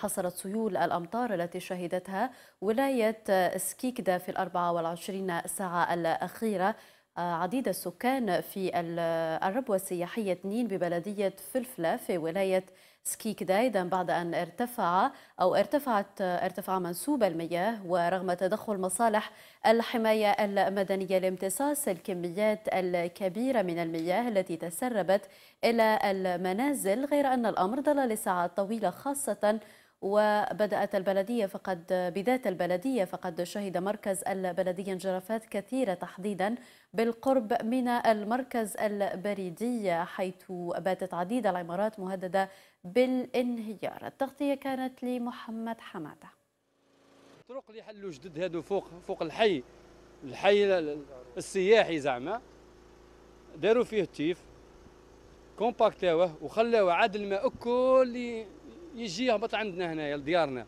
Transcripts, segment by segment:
حصلت سيول الأمطار التي شهدتها ولاية سكيكدا في ال 24 ساعة الأخيرة آه، عديد السكان في الربوة السياحية 2 ببلدية فلفلة في ولاية سكيكدا إذا بعد أن ارتفع أو ارتفعت ارتفع منسوب المياه ورغم تدخل مصالح الحماية المدنية لامتصاص الكميات الكبيرة من المياه التي تسربت إلى المنازل غير أن الأمر ظل لساعات طويلة خاصة وبدأت البلدية فقد بداية البلدية فقد شهد مركز البلدية انجرافات كثيرة تحديدا بالقرب من المركز البريدي حيث باتت عديد العمارات مهددة بالانهيار التغطية كانت لمحمد حمادة طرق اللي حلوا جدد هادو فوق فوق الحي الحي السياحي زعما داروا فيه التيف كومباكتاوه وخلاوه عاد الماء كل يجي يهبط عندنا هنايا لديارنا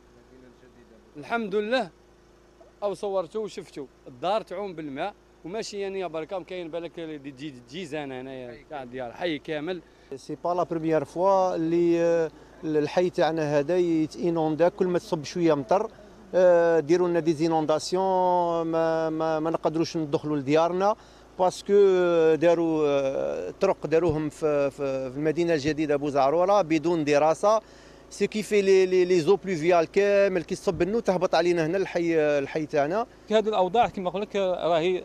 الحمد لله او صورته وشفته الدار تعوم بالماء وماشي يعني بركه كاين بالك جيزانه هنايا تاع الديار حي كامل سي با لا بروميير فوا اللي آه، الحي تاعنا هذا يتينوندا كل ما تصب شويه مطر آه، ديروا لنا دي زينونداسيون ما, ما, ما نقدروش ندخلوا لديارنا باسكو آه، داروا طرق داروهم في, في المدينه الجديده بوزعروره بدون دراسه سي كيفي لي لي لي زو بلوفيال كامل كي تصب النو تهبط علينا هنا الحي الحي تاعنا هذه الاوضاع كما نقول لك راهي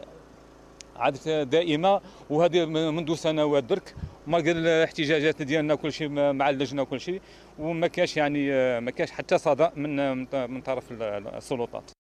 عادت دائمه وهذه منذ سنوات درك قال الاحتجاجات ديالنا كل شيء مع اللجنه وكل شيء وما كاش يعني آه، ما كاش حتى صدى من آه، من طرف السلطات